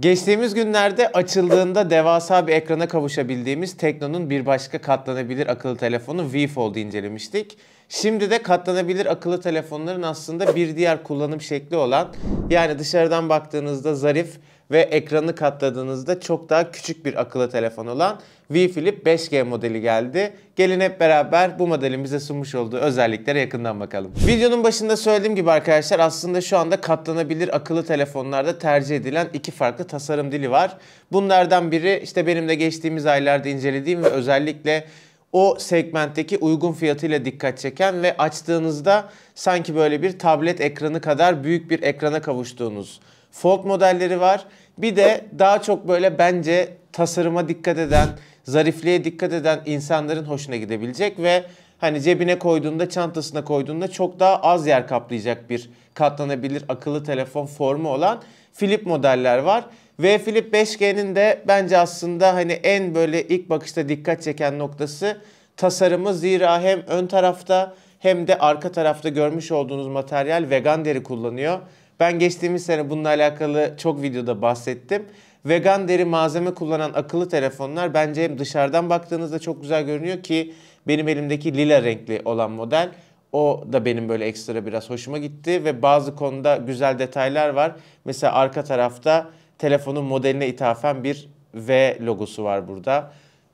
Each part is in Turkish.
Geçtiğimiz günlerde açıldığında devasa bir ekrana kavuşabildiğimiz Tekno'nun bir başka katlanabilir akıllı telefonu V Fold'u incelemiştik. Şimdi de katlanabilir akıllı telefonların aslında bir diğer kullanım şekli olan yani dışarıdan baktığınızda zarif ve ekranı katladığınızda çok daha küçük bir akıllı telefon olan V Flip 5G modeli geldi. Gelin hep beraber bu modelin bize sunmuş olduğu özelliklere yakından bakalım. Videonun başında söylediğim gibi arkadaşlar aslında şu anda katlanabilir akıllı telefonlarda tercih edilen iki farklı tasarım dili var. Bunlardan biri işte benim de geçtiğimiz aylarda incelediğim ve özellikle o segmentteki uygun fiyatıyla dikkat çeken ve açtığınızda sanki böyle bir tablet ekranı kadar büyük bir ekrana kavuştuğunuz Fold modelleri var. Bir de daha çok böyle bence tasarıma dikkat eden, zarifliğe dikkat eden insanların hoşuna gidebilecek ve hani cebine koyduğunda, çantasına koyduğunda çok daha az yer kaplayacak bir katlanabilir akıllı telefon formu olan Flip modeller var. Ve Flip 5G'nin de bence aslında hani en böyle ilk bakışta dikkat çeken noktası tasarımı zira hem ön tarafta hem de arka tarafta görmüş olduğunuz materyal vegan deri kullanıyor. Ben geçtiğimiz sene bununla alakalı çok videoda bahsettim. Vegan deri malzeme kullanan akıllı telefonlar bence hem dışarıdan baktığınızda çok güzel görünüyor ki benim elimdeki lila renkli olan model o da benim böyle ekstra biraz hoşuma gitti ve bazı konuda güzel detaylar var. Mesela arka tarafta Telefonun modeline ithafen bir V logosu var burada.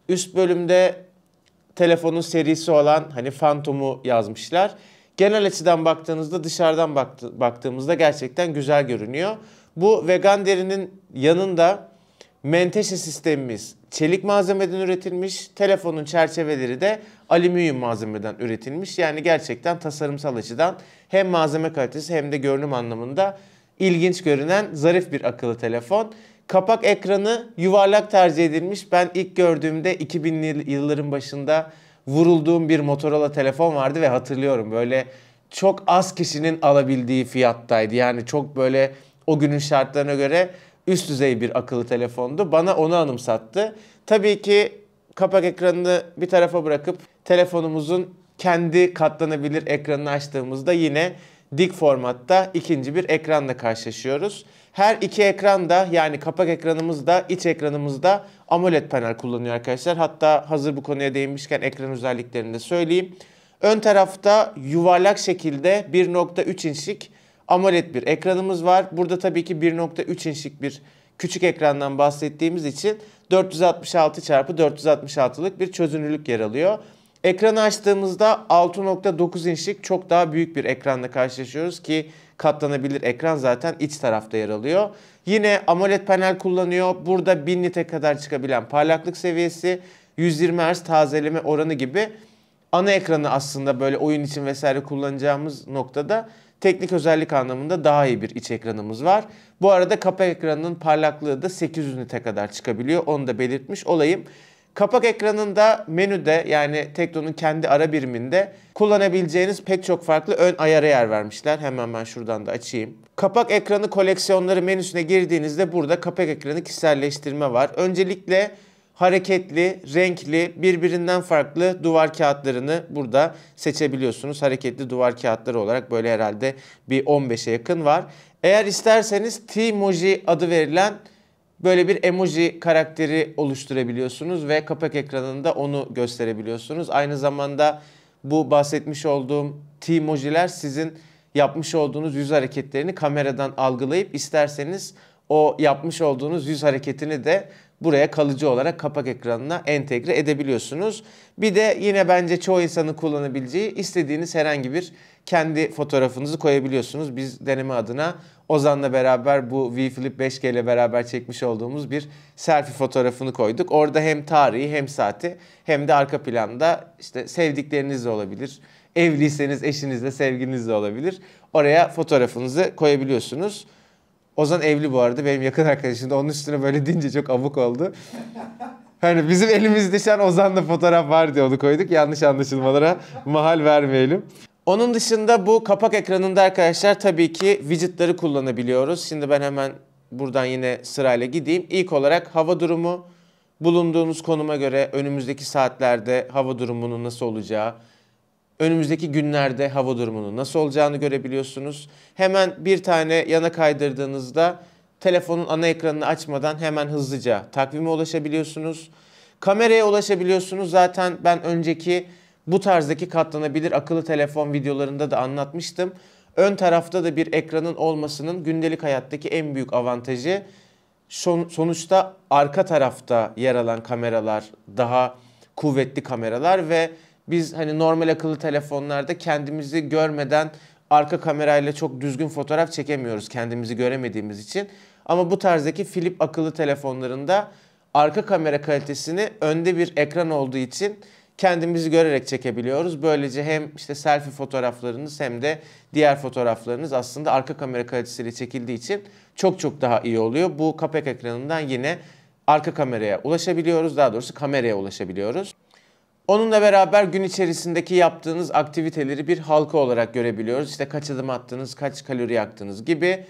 Üst bölümde telefonun serisi olan hani Phantom'u yazmışlar. Genel açıdan baktığınızda dışarıdan baktı, baktığımızda gerçekten güzel görünüyor. Bu vegan derinin yanında menteşe sistemimiz çelik malzemeden üretilmiş. Telefonun çerçeveleri de alüminyum malzemeden üretilmiş. Yani gerçekten tasarımsal açıdan hem malzeme kalitesi hem de görünüm anlamında ilginç görünen zarif bir akıllı telefon. Kapak ekranı yuvarlak tercih edilmiş. Ben ilk gördüğümde 2000'li yılların başında vurulduğum bir Motorola telefon vardı ve hatırlıyorum böyle çok az kişinin alabildiği fiyattaydı. Yani çok böyle o günün şartlarına göre üst düzey bir akıllı telefondu. Bana onu anımsattı. Tabii ki kapak ekranını bir tarafa bırakıp telefonumuzun kendi katlanabilir ekranını açtığımızda yine dik formatta ikinci bir ekranla karşılaşıyoruz. Her iki ekranda yani kapak ekranımızda iç ekranımızda AMOLED panel kullanıyor arkadaşlar. Hatta hazır bu konuya değinmişken ekran özelliklerini de söyleyeyim. Ön tarafta yuvarlak şekilde 1.3 inçlik AMOLED bir ekranımız var. Burada tabii ki 1.3 inçlik bir küçük ekrandan bahsettiğimiz için 466 çarpı 466'lık bir çözünürlük yer alıyor. Ekranı açtığımızda 6.9 inçlik çok daha büyük bir ekranla karşılaşıyoruz ki katlanabilir ekran zaten iç tarafta yer alıyor. Yine AMOLED panel kullanıyor. Burada 1000 nite kadar çıkabilen parlaklık seviyesi, 120 Hz tazeleme oranı gibi ana ekranı aslında böyle oyun için vesaire kullanacağımız noktada teknik özellik anlamında daha iyi bir iç ekranımız var. Bu arada kapa ekranının parlaklığı da 800 nite kadar çıkabiliyor. Onu da belirtmiş olayım. Kapak ekranında menüde yani Tekno'nun kendi ara biriminde kullanabileceğiniz pek çok farklı ön ayara yer vermişler. Hemen ben şuradan da açayım. Kapak ekranı koleksiyonları menüsüne girdiğinizde burada kapak ekranı kişiselleştirme var. Öncelikle hareketli, renkli, birbirinden farklı duvar kağıtlarını burada seçebiliyorsunuz. Hareketli duvar kağıtları olarak böyle herhalde bir 15'e yakın var. Eğer isterseniz Timoji adı verilen böyle bir emoji karakteri oluşturabiliyorsunuz ve kapak ekranında onu gösterebiliyorsunuz. Aynı zamanda bu bahsetmiş olduğum t emoji'ler sizin yapmış olduğunuz yüz hareketlerini kameradan algılayıp isterseniz o yapmış olduğunuz yüz hareketini de buraya kalıcı olarak kapak ekranına entegre edebiliyorsunuz. Bir de yine bence çoğu insanın kullanabileceği istediğiniz herhangi bir kendi fotoğrafınızı koyabiliyorsunuz. Biz deneme adına Ozan'la beraber bu V Flip 5G ile beraber çekmiş olduğumuz bir selfie fotoğrafını koyduk. Orada hem tarihi hem saati hem de arka planda işte sevdikleriniz de olabilir. Evliyseniz eşinizle de olabilir. Oraya fotoğrafınızı koyabiliyorsunuz. Ozan evli bu arada. Benim yakın arkadaşım da onun üstüne böyle deyince çok abuk oldu. Hani bizim elimizde şu an Ozan'la fotoğraf var diye onu koyduk. Yanlış anlaşılmalara mahal vermeyelim. Onun dışında bu kapak ekranında arkadaşlar tabii ki widgetleri kullanabiliyoruz. Şimdi ben hemen buradan yine sırayla gideyim. İlk olarak hava durumu bulunduğumuz konuma göre önümüzdeki saatlerde hava durumunun nasıl olacağı, önümüzdeki günlerde hava durumunun nasıl olacağını görebiliyorsunuz. Hemen bir tane yana kaydırdığınızda telefonun ana ekranını açmadan hemen hızlıca takvime ulaşabiliyorsunuz. Kameraya ulaşabiliyorsunuz. Zaten ben önceki bu tarzdaki katlanabilir akıllı telefon videolarında da anlatmıştım. Ön tarafta da bir ekranın olmasının gündelik hayattaki en büyük avantajı sonuçta arka tarafta yer alan kameralar daha kuvvetli kameralar ve biz hani normal akıllı telefonlarda kendimizi görmeden arka kamerayla çok düzgün fotoğraf çekemiyoruz kendimizi göremediğimiz için. Ama bu tarzdaki Philip akıllı telefonlarında arka kamera kalitesini önde bir ekran olduğu için kendimizi görerek çekebiliyoruz. Böylece hem işte selfie fotoğraflarınız hem de diğer fotoğraflarınız aslında arka kamera kalitesiyle çekildiği için çok çok daha iyi oluyor. Bu kapak ekranından yine arka kameraya ulaşabiliyoruz. Daha doğrusu kameraya ulaşabiliyoruz. Onunla beraber gün içerisindeki yaptığınız aktiviteleri bir halka olarak görebiliyoruz. İşte kaç adım attınız, kaç kalori yaktınız gibi.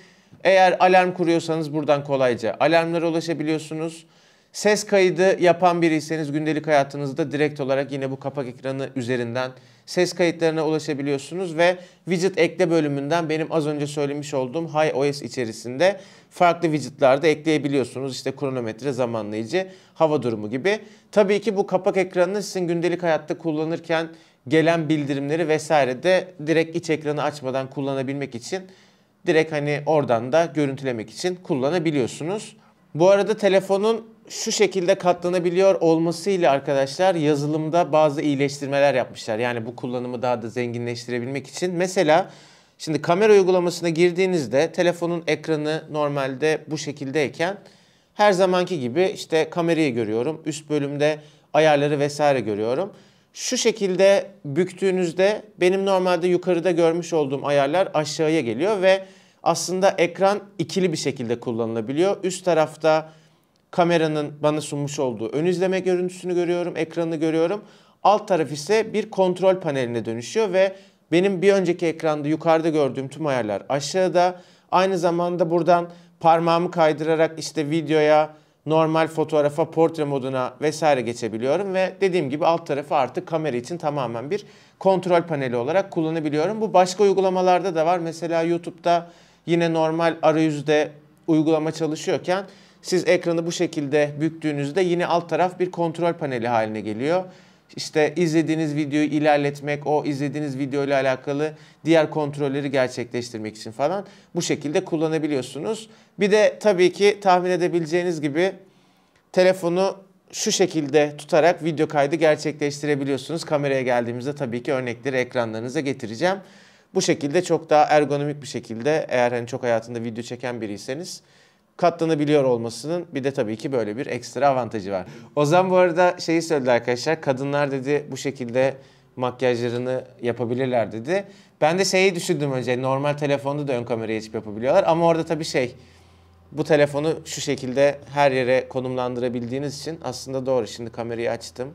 Eğer alarm kuruyorsanız buradan kolayca alarmlara ulaşabiliyorsunuz. Ses kaydı yapan biriyseniz gündelik hayatınızda direkt olarak yine bu kapak ekranı üzerinden ses kayıtlarına ulaşabiliyorsunuz ve widget ekle bölümünden benim az önce söylemiş olduğum High OS içerisinde farklı widgetlerde ekleyebiliyorsunuz. İşte kronometre, zamanlayıcı, hava durumu gibi. Tabii ki bu kapak ekranı sizin gündelik hayatta kullanırken gelen bildirimleri vesaire de direkt iç ekranı açmadan kullanabilmek için direkt hani oradan da görüntülemek için kullanabiliyorsunuz. Bu arada telefonun şu şekilde katlanabiliyor olmasıyla arkadaşlar yazılımda bazı iyileştirmeler yapmışlar. Yani bu kullanımı daha da zenginleştirebilmek için. Mesela şimdi kamera uygulamasına girdiğinizde telefonun ekranı normalde bu şekildeyken her zamanki gibi işte kamerayı görüyorum. Üst bölümde ayarları vesaire görüyorum. Şu şekilde büktüğünüzde benim normalde yukarıda görmüş olduğum ayarlar aşağıya geliyor ve aslında ekran ikili bir şekilde kullanılabiliyor. Üst tarafta kameranın bana sunmuş olduğu ön izleme görüntüsünü görüyorum, ekranını görüyorum. Alt taraf ise bir kontrol paneline dönüşüyor ve benim bir önceki ekranda yukarıda gördüğüm tüm ayarlar aşağıda. Aynı zamanda buradan parmağımı kaydırarak işte videoya, normal fotoğrafa, portre moduna vesaire geçebiliyorum ve dediğim gibi alt tarafı artık kamera için tamamen bir kontrol paneli olarak kullanabiliyorum. Bu başka uygulamalarda da var. Mesela YouTube'da yine normal arayüzde uygulama çalışıyorken siz ekranı bu şekilde büktüğünüzde yine alt taraf bir kontrol paneli haline geliyor. İşte izlediğiniz videoyu ilerletmek, o izlediğiniz video ile alakalı diğer kontrolleri gerçekleştirmek için falan bu şekilde kullanabiliyorsunuz. Bir de tabii ki tahmin edebileceğiniz gibi telefonu şu şekilde tutarak video kaydı gerçekleştirebiliyorsunuz. Kameraya geldiğimizde tabii ki örnekleri ekranlarınıza getireceğim. Bu şekilde çok daha ergonomik bir şekilde eğer hani çok hayatında video çeken biriyseniz katlanabiliyor olmasının bir de tabii ki böyle bir ekstra avantajı var. Ozan bu arada şeyi söyledi arkadaşlar. Kadınlar dedi bu şekilde makyajlarını yapabilirler dedi. Ben de şeyi düşündüm önce. Normal telefonda da ön kamerayı açıp yapabiliyorlar ama orada tabii şey bu telefonu şu şekilde her yere konumlandırabildiğiniz için aslında doğru. Şimdi kamerayı açtım.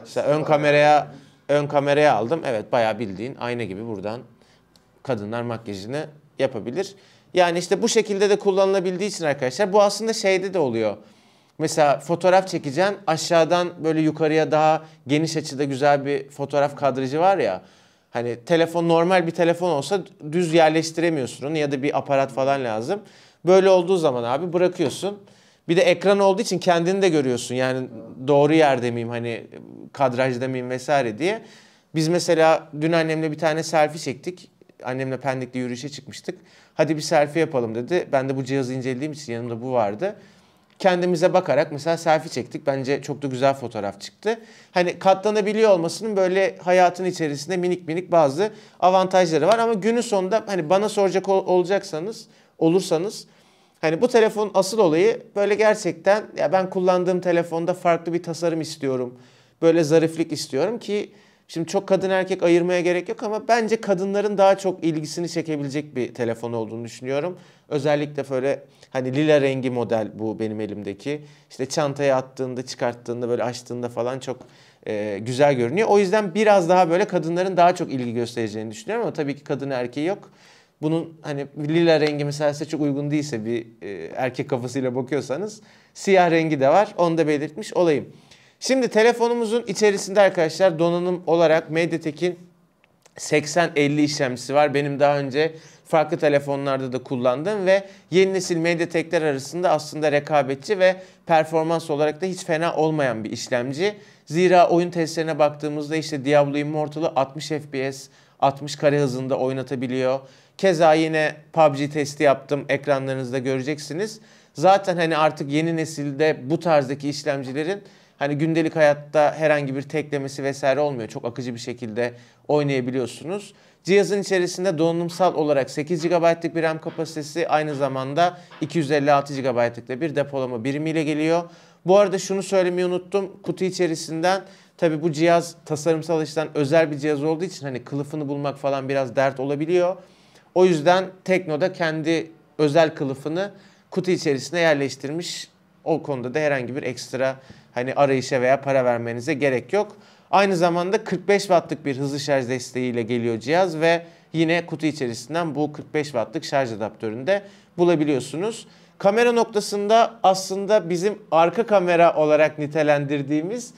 Mesela ön kameraya ön kameraya aldım. Evet bayağı bildiğin ayna gibi buradan kadınlar makyajını yapabilir. Yani işte bu şekilde de kullanılabildiği için arkadaşlar bu aslında şeyde de oluyor. Mesela fotoğraf çekeceğim aşağıdan böyle yukarıya daha geniş açıda güzel bir fotoğraf kadrajı var ya. Hani telefon normal bir telefon olsa düz yerleştiremiyorsun onu ya da bir aparat falan lazım. Böyle olduğu zaman abi bırakıyorsun. Bir de ekran olduğu için kendini de görüyorsun. Yani doğru yer miyim hani kadraj miyim vesaire diye. Biz mesela dün annemle bir tane selfie çektik annemle Pendik'te yürüyüşe çıkmıştık. Hadi bir selfie yapalım dedi. Ben de bu cihazı incelediğim için yanımda bu vardı. Kendimize bakarak mesela selfie çektik. Bence çok da güzel fotoğraf çıktı. Hani katlanabiliyor olmasının böyle hayatın içerisinde minik minik bazı avantajları var. Ama günün sonunda hani bana soracak ol- olacaksanız, olursanız Hani bu telefon asıl olayı böyle gerçekten ya ben kullandığım telefonda farklı bir tasarım istiyorum. Böyle zariflik istiyorum ki Şimdi çok kadın erkek ayırmaya gerek yok ama bence kadınların daha çok ilgisini çekebilecek bir telefon olduğunu düşünüyorum. Özellikle böyle hani lila rengi model bu benim elimdeki. İşte çantaya attığında, çıkarttığında, böyle açtığında falan çok e, güzel görünüyor. O yüzden biraz daha böyle kadınların daha çok ilgi göstereceğini düşünüyorum ama tabii ki kadın erkeği yok. Bunun hani lila rengi mesela çok uygun değilse bir e, erkek kafasıyla bakıyorsanız siyah rengi de var. Onu da belirtmiş olayım. Şimdi telefonumuzun içerisinde arkadaşlar donanım olarak Mediatek'in 80-50 işlemcisi var. Benim daha önce farklı telefonlarda da kullandım ve yeni nesil Mediatek'ler arasında aslında rekabetçi ve performans olarak da hiç fena olmayan bir işlemci. Zira oyun testlerine baktığımızda işte Diablo Immortal'ı 60 FPS, 60 kare hızında oynatabiliyor. Keza yine PUBG testi yaptım. Ekranlarınızda göreceksiniz. Zaten hani artık yeni nesilde bu tarzdaki işlemcilerin Hani gündelik hayatta herhangi bir teklemesi vesaire olmuyor. Çok akıcı bir şekilde oynayabiliyorsunuz. Cihazın içerisinde donanımsal olarak 8 GB'lık bir RAM kapasitesi aynı zamanda 256 GB'lık da bir depolama birimiyle geliyor. Bu arada şunu söylemeyi unuttum. Kutu içerisinden tabi bu cihaz tasarımsal açıdan özel bir cihaz olduğu için hani kılıfını bulmak falan biraz dert olabiliyor. O yüzden Tekno da kendi özel kılıfını kutu içerisine yerleştirmiş. O konuda da herhangi bir ekstra hani arayışa veya para vermenize gerek yok. Aynı zamanda 45 wattlık bir hızlı şarj desteğiyle geliyor cihaz ve yine kutu içerisinden bu 45 wattlık şarj adaptörünü de bulabiliyorsunuz. Kamera noktasında aslında bizim arka kamera olarak nitelendirdiğimiz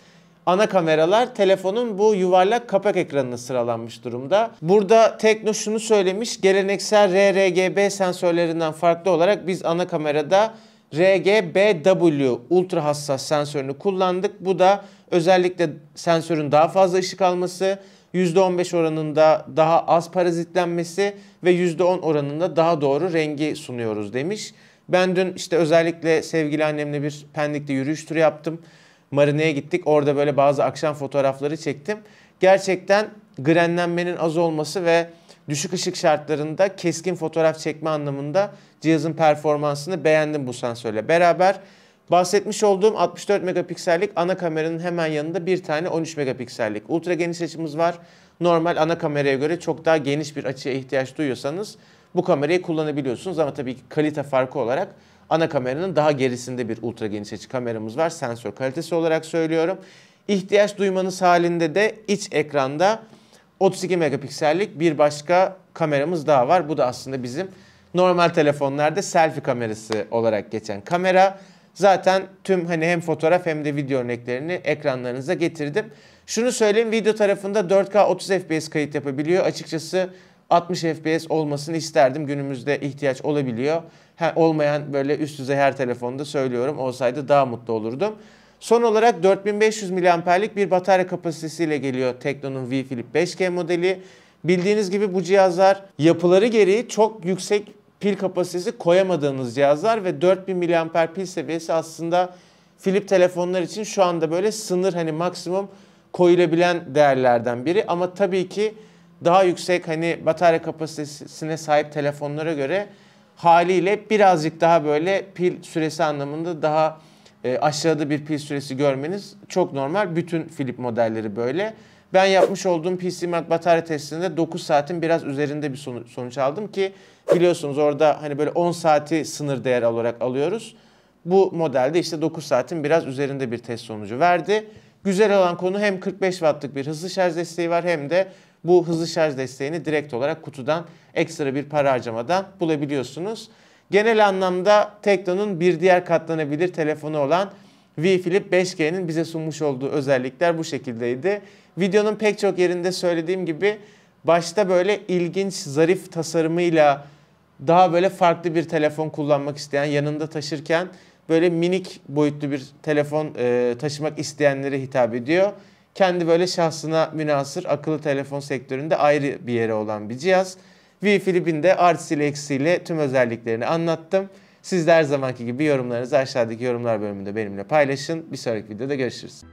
ana kameralar telefonun bu yuvarlak kapak ekranına sıralanmış durumda. Burada Tekno şunu söylemiş, geleneksel RRGB sensörlerinden farklı olarak biz ana kamerada RGBW ultra hassas sensörünü kullandık. Bu da özellikle sensörün daha fazla ışık alması, %15 oranında daha az parazitlenmesi ve %10 oranında daha doğru rengi sunuyoruz demiş. Ben dün işte özellikle sevgili annemle bir Pendik'te yürüyüş turu yaptım. marineye gittik. Orada böyle bazı akşam fotoğrafları çektim. Gerçekten grenlenmenin az olması ve düşük ışık şartlarında keskin fotoğraf çekme anlamında cihazın performansını beğendim bu sensörle beraber. Bahsetmiş olduğum 64 megapiksellik ana kameranın hemen yanında bir tane 13 megapiksellik ultra geniş açımız var. Normal ana kameraya göre çok daha geniş bir açıya ihtiyaç duyuyorsanız bu kamerayı kullanabiliyorsunuz ama tabii ki kalite farkı olarak ana kameranın daha gerisinde bir ultra geniş açı kameramız var. Sensör kalitesi olarak söylüyorum. İhtiyaç duymanız halinde de iç ekranda 32 megapiksellik bir başka kameramız daha var. Bu da aslında bizim normal telefonlarda selfie kamerası olarak geçen kamera. Zaten tüm hani hem fotoğraf hem de video örneklerini ekranlarınıza getirdim. Şunu söyleyeyim video tarafında 4K 30 FPS kayıt yapabiliyor. Açıkçası 60 FPS olmasını isterdim. Günümüzde ihtiyaç olabiliyor. Ha, olmayan böyle üst düzey her telefonda söylüyorum. Olsaydı daha mutlu olurdum. Son olarak 4500 miliamperlik bir batarya kapasitesiyle geliyor Tekno'nun V Flip 5G modeli. Bildiğiniz gibi bu cihazlar yapıları gereği çok yüksek pil kapasitesi koyamadığınız cihazlar ve 4000 miliamper pil seviyesi aslında Flip telefonlar için şu anda böyle sınır hani maksimum koyulabilen değerlerden biri ama tabii ki daha yüksek hani batarya kapasitesine sahip telefonlara göre haliyle birazcık daha böyle pil süresi anlamında daha e, aşağıda bir pil süresi görmeniz çok normal. Bütün Philip modelleri böyle. Ben yapmış olduğum PC Mat batarya testinde 9 saatin biraz üzerinde bir sonuç aldım ki biliyorsunuz orada hani böyle 10 saati sınır değer olarak alıyoruz. Bu modelde işte 9 saatin biraz üzerinde bir test sonucu verdi. Güzel olan konu hem 45 wattlık bir hızlı şarj desteği var hem de bu hızlı şarj desteğini direkt olarak kutudan ekstra bir para harcamadan bulabiliyorsunuz. Genel anlamda Tekno'nun bir diğer katlanabilir telefonu olan V Flip 5G'nin bize sunmuş olduğu özellikler bu şekildeydi. Videonun pek çok yerinde söylediğim gibi başta böyle ilginç, zarif tasarımıyla daha böyle farklı bir telefon kullanmak isteyen, yanında taşırken böyle minik boyutlu bir telefon e, taşımak isteyenlere hitap ediyor. Kendi böyle şahsına münasır akıllı telefon sektöründe ayrı bir yere olan bir cihaz. V Flip'in artısıyla eksisiyle tüm özelliklerini anlattım. Sizler her zamanki gibi yorumlarınızı aşağıdaki yorumlar bölümünde benimle paylaşın. Bir sonraki videoda görüşürüz.